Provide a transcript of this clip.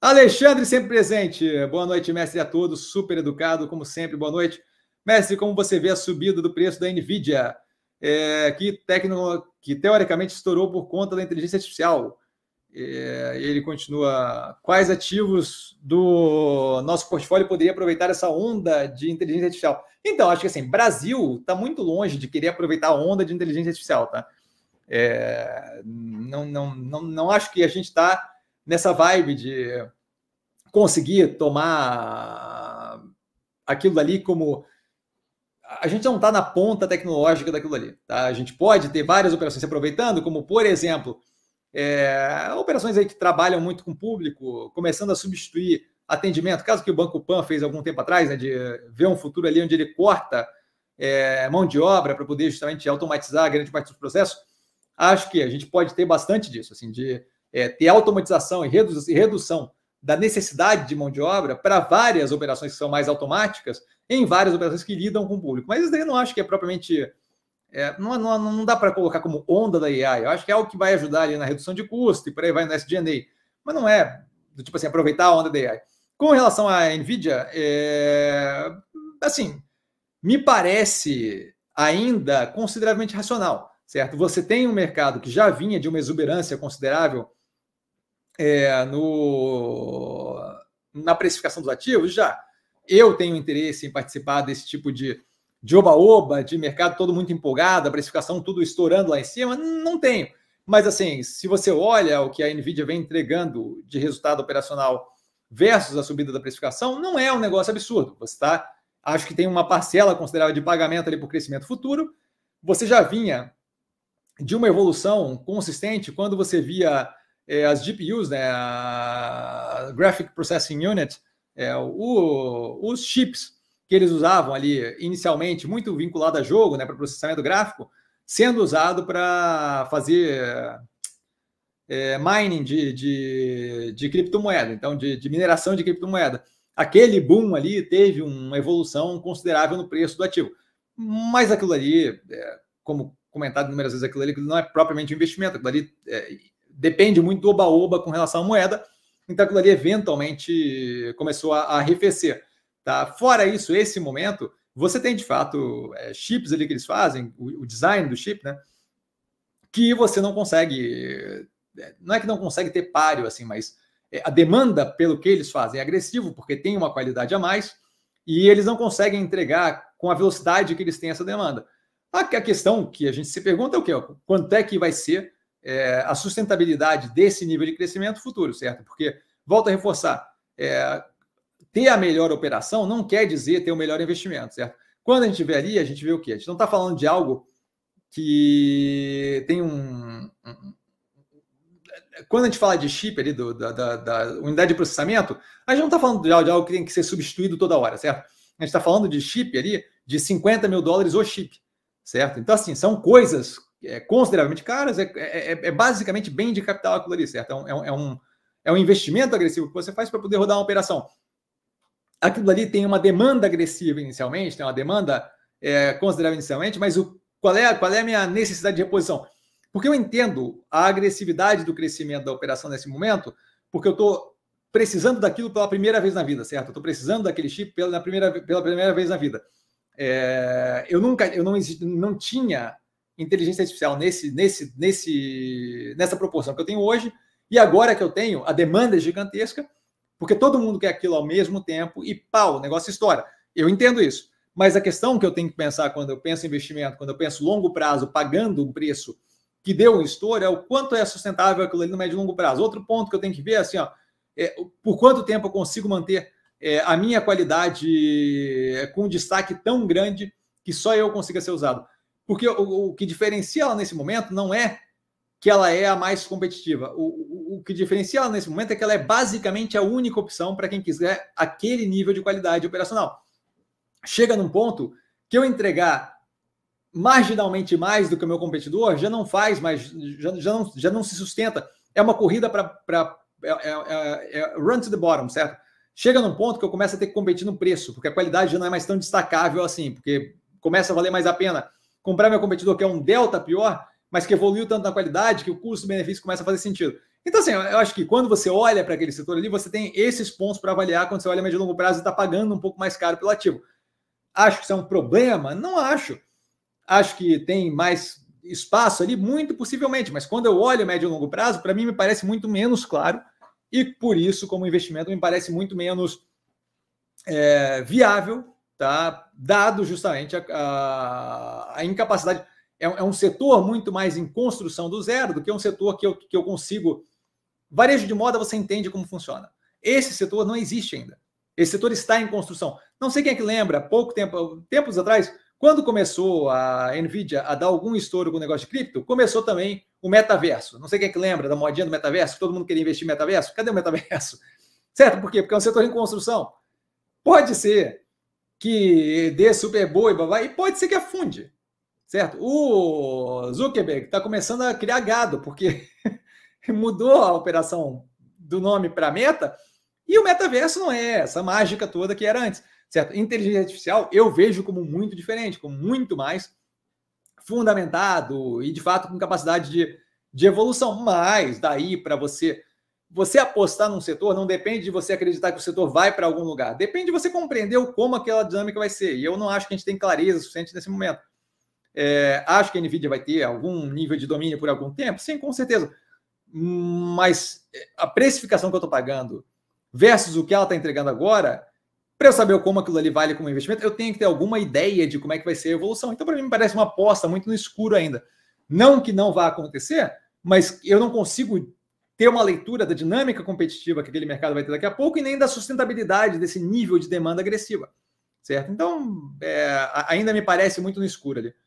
Alexandre, sempre presente. Boa noite, mestre, a todos. Super educado, como sempre. Boa noite. Mestre, como você vê a subida do preço da NVIDIA, é, que, tecno, que teoricamente estourou por conta da inteligência artificial? É, ele continua. Quais ativos do nosso portfólio poderia aproveitar essa onda de inteligência artificial? Então, acho que assim, Brasil está muito longe de querer aproveitar a onda de inteligência artificial, tá? É, não, não, não, não acho que a gente está nessa vibe de conseguir tomar aquilo ali como a gente não está na ponta tecnológica daquilo ali. Tá? A gente pode ter várias operações se aproveitando, como, por exemplo, é, operações aí que trabalham muito com o público, começando a substituir atendimento, caso que o Banco Pan fez algum tempo atrás, né, de ver um futuro ali onde ele corta é, mão de obra para poder justamente automatizar grande parte dos processos, acho que a gente pode ter bastante disso, assim, de é, ter automatização e redução da necessidade de mão de obra para várias operações que são mais automáticas, em várias operações que lidam com o público. Mas isso daí eu não acho que é propriamente. É, não, não, não dá para colocar como onda da AI. Eu acho que é algo que vai ajudar ali na redução de custo e por aí vai no SDNA. Mas não é, do tipo assim, aproveitar a onda da AI. Com relação à NVIDIA, é, assim, me parece ainda consideravelmente racional, certo? Você tem um mercado que já vinha de uma exuberância considerável é, no, na precificação dos ativos, já eu tenho interesse em participar desse tipo de de oba-oba, de mercado todo muito empolgado, a precificação tudo estourando lá em cima, não tenho. Mas assim, se você olha o que a Nvidia vem entregando de resultado operacional versus a subida da precificação, não é um negócio absurdo. Você está, acho que tem uma parcela considerável de pagamento ali por crescimento futuro. Você já vinha de uma evolução consistente quando você via é, as GPUs, né, a Graphic Processing Unit, é, o, os chips que eles usavam ali inicialmente, muito vinculado a jogo, né, para processamento gráfico, sendo usado para fazer é, mining de, de, de, criptomoeda, então de, de mineração de criptomoeda. Aquele boom ali teve uma evolução considerável no preço do ativo. Mas aquilo ali, é, como comentado inúmeras vezes, aquilo ali não é propriamente um investimento, aquilo ali é, depende muito do oba-oba com relação à moeda, então aquilo ali eventualmente começou a, arrefecer. Tá? Fora isso, esse momento, você tem de fato é, chips ali que eles fazem, o, o, design do chip, né? Que você não consegue. É, não é que não consegue ter páreo, assim, mas é, a demanda pelo que eles fazem é agressivo, porque tem uma qualidade a mais, e eles não conseguem entregar com a velocidade que eles têm essa demanda. A, a questão que a gente se pergunta é o quê? Quanto é que vai ser é, a sustentabilidade desse nível de crescimento futuro, certo? Porque, volto a reforçar, é, ter a melhor operação não quer dizer ter o melhor investimento, certo? Quando a gente vê ali, a gente vê o quê? A gente não está falando de algo que tem um. Quando a gente fala de chip ali, do, da, da, da, unidade de processamento, a gente não está falando de algo que tem que ser substituído toda hora, certo? A gente está falando de chip ali de 50 mil dólares o chip, certo? Então, assim, são coisas é, consideravelmente caras, é, é, é, é, basicamente bem de capital aquilo ali, certo? É um, é um, é um é investimento agressivo que você faz para poder rodar uma operação. Aquilo ali tem uma demanda agressiva inicialmente, tem uma demanda é, considerável inicialmente, mas o, qual, é, qual é a minha necessidade de reposição? Porque eu entendo a agressividade do crescimento da operação nesse momento, porque eu estou precisando daquilo pela primeira vez na vida, certo? Eu estou precisando daquele chip pela primeira, pela primeira vez na vida. É, eu nunca, eu não, não tinha inteligência artificial nesse, nesse, nesse, nessa proporção que eu tenho hoje, e agora que eu tenho, a demanda é gigantesca, porque todo mundo quer aquilo ao mesmo tempo e pau, o negócio estoura. Eu entendo isso. Mas a questão que eu tenho que pensar quando eu penso em investimento, quando eu penso longo prazo, pagando um preço que deu um estouro, é o quanto é sustentável aquilo ali no médio e longo prazo. Outro ponto que eu tenho que ver é assim, ó, é, por quanto tempo eu consigo manter é, a minha qualidade é, com um destaque tão grande que só eu consiga ser usado. Porque o, o, que diferencia ela nesse momento não é que ela é a mais competitiva. O, o, o que diferencia ela nesse momento é que ela é basicamente a única opção para quem quiser aquele nível de qualidade operacional. Chega num ponto que eu entregar marginalmente mais do que o meu competidor já não faz, mas já, já, não, já não se sustenta. É uma corrida para é, é, é, é, run to the bottom, certo? Chega num ponto que eu começo a ter que competir no preço, porque a qualidade já não é mais tão destacável assim, porque começa a valer mais a pena comprar meu competidor que é um delta pior, mas que evoluiu tanto na qualidade que o custo-benefício começa a fazer sentido. Então, assim, eu acho que quando você olha para aquele setor ali, você tem esses pontos para avaliar quando você olha médio e longo prazo e está pagando um pouco mais caro pelo ativo. Acho que isso é um problema? Não acho. Acho que tem mais espaço ali? Muito possivelmente, mas quando eu olho médio e longo prazo, para mim me parece muito menos claro e por isso, como investimento, me parece muito menos é, viável tá? dado justamente a, a, a incapacidade. É, é, um setor muito mais em construção do zero do que um setor que eu, que eu consigo. Varejo de moda, você entende como funciona. Esse setor não existe ainda. Esse setor está em construção. Não sei quem é que lembra, pouco tempo, tempos atrás, quando começou a Nvidia a dar algum estouro com o negócio de cripto, começou também o metaverso. Não sei quem é que lembra da modinha do metaverso, todo mundo queria investir em metaverso. Cadê o metaverso? Certo? Por quê? Porque é um setor em construção. Pode ser que dê super boa e e pode ser que afunde, certo? O Zuckerberg está começando a criar gado, porque mudou a operação do nome para meta, e o metaverso não é essa mágica toda que era antes, certo? Inteligência artificial eu vejo como muito diferente, como muito mais fundamentado e de fato com capacidade de, de evolução. Mas daí para você você apostar num setor não depende de você acreditar que o setor vai para algum lugar. Depende de você compreender como aquela dinâmica vai ser. E eu não acho que a gente tem clareza suficiente nesse momento. É, acho que a Nvidia vai ter algum nível de domínio por algum tempo? Sim, com certeza. Mas é, a precificação que eu estou pagando versus o que ela está entregando agora, para eu saber como aquilo ali vale como investimento, eu tenho que ter alguma ideia de como é que vai ser a evolução. Então, para mim, me parece uma aposta muito no escuro ainda. Não que não vá acontecer, mas eu não consigo ter uma leitura da dinâmica competitiva que aquele mercado vai ter daqui a pouco e nem da sustentabilidade desse nível de demanda agressiva, certo? Então, é, ainda me parece muito no escuro ali.